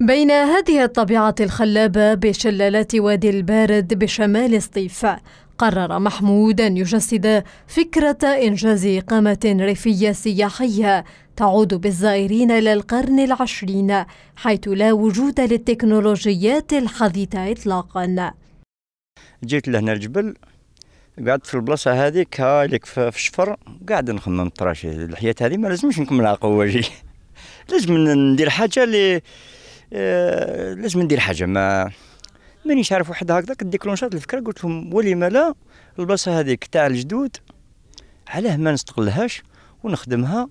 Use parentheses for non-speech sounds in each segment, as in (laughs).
بين هذه الطبيعة الخلابة بشلالات وادي البارد بشمال سطيف قرر محمود أن يجسد فكرة إنجاز إقامة ريفية سياحية تعود بالزائرين إلى القرن العشرين حيث لا وجود للتكنولوجيات الحديثة إطلاقا جيت لهنا الجبل قعدت في البلاصة هذيك هايلك في الشفر قاعد نخمم تراشي الحياة هذه ما لازمش نكملها قواجي (laughs) لازم ندير حاجة اللي آه، لازم ندير حاجه ما مانيش عارف واحد هكذا ديكلونشات الفكره قلت لهم ولما لا البلاصه هذيك تاع الجدود علاه ما نستغلهاش ونخدمها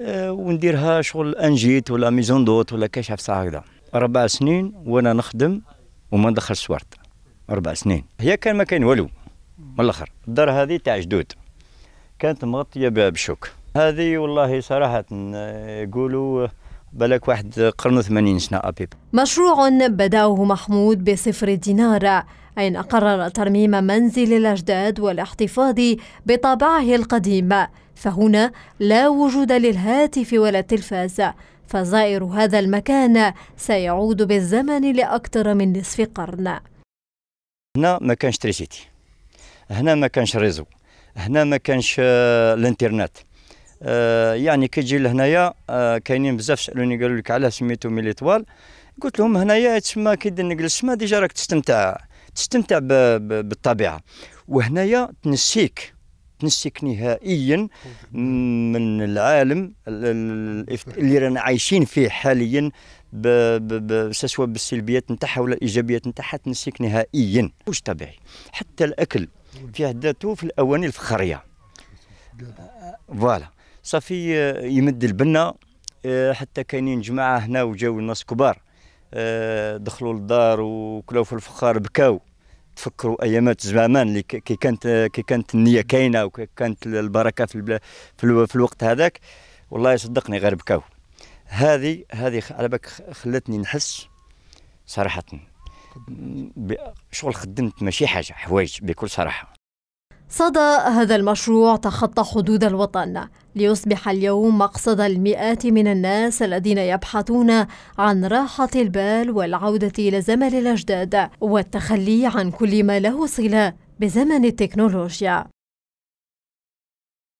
آه، ونديرها شغل انجيت ولا ميزون دوت ولا كاش عفسه هكذا اربع سنين وانا نخدم وما ندخلش سوارت اربع سنين هي كان ما كاين والو من الاخر الدار هذه تاع جدود كانت مغطيه بالشوك هذه والله صراحه آه، يقولوا بالك واحد قرن 80 سنة أبيب مشروع بدأه محمود بصفر دينار أين قرر ترميم منزل الأجداد والاحتفاظ بطابعه القديم فهنا لا وجود للهاتف ولا التلفاز فزائر هذا المكان سيعود بالزمن لأكثر من نصف قرن هنا ما كانش تريسيتي هنا ما كانش ريزو هنا ما كانش آه، الانترنت آه، يعني كيجي لهنايا آه، كاينين بزاف سالوني قالوا لك علاه سميتو ميلي طوال قلت لهم هنايا تما كي نجلس تما ديجا راك تستمتع تستمتع بالطبيعه وهنايا تنسيك تنسيك نهائيا من العالم اللي رانا عايشين فيه حاليا سواء بالسلبيات نتاعها ولا الايجابيات نتاعها تنسيك نهائيا مش طبيعي حتى الاكل في ذاته في الاواني الفخريه فوالا صافي آه، يمد البنا آه، حتى كاينين جماعه هنا وجاو الناس كبار آه، دخلوا للدار وكلوا في الفخار بكاو تفكروا ايامات زمان اللي كي كانت كي كانت النيه كاينه وكي كانت البركه في البلا في, في الوقت هذاك والله صدقني غير بكاو هذه هذه على بالك خلتني نحس صراحه شغل خدمت ماشي حاجه حوايج بكل صراحه صدى هذا المشروع تخطى حدود الوطن ليصبح اليوم مقصد المئات من الناس الذين يبحثون عن راحة البال والعودة إلى زمن الأجداد والتخلي عن كل ما له صلة بزمن التكنولوجيا